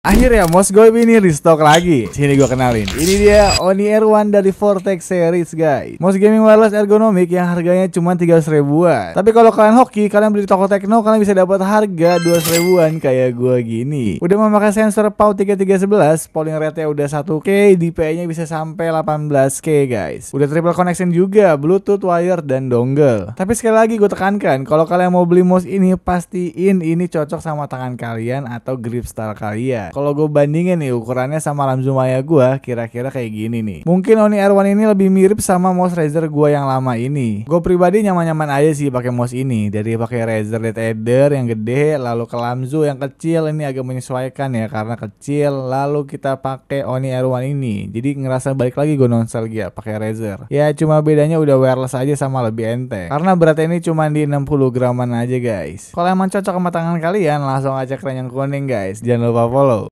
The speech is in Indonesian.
Akhirnya Mos Goib ini restock lagi Sini gue kenalin Ini dia Oni air One dari Vortex Series guys Mouse gaming wireless Ergonomic yang harganya cuma 300 ribuan Tapi kalau kalian hoki, kalian beli di toko Tekno Kalian bisa dapat harga 200 ribuan kayak gue gini Udah memakai sensor PAU 3311 Polling rate-nya udah 1K DPI-nya bisa sampai 18K guys Udah triple connection juga Bluetooth, wire, dan dongle Tapi sekali lagi gue tekankan Kalau kalian mau beli mouse ini Pastiin ini cocok sama tangan kalian atau grip style kalian Nah, kalau gue bandingin nih ukurannya sama Ramzumaya gue kira-kira kayak gini nih. Mungkin Oni R1 ini lebih mirip sama mouse Razer gue yang lama ini. Gue pribadi nyaman-nyaman aja sih pakai mouse ini dari pakai Razer Dead Eder yang gede lalu ke Lamzu yang kecil ini agak menyesuaikan ya karena kecil lalu kita pakai Oni R1 ini. Jadi ngerasa balik lagi gue nostalgia pakai Razer. Ya cuma bedanya udah wireless aja sama lebih enteng. Karena beratnya ini cuma di 60 graman aja guys. Kalau emang cocok sama tangan kalian langsung aja keranjang kuning guys. Jangan lupa follow.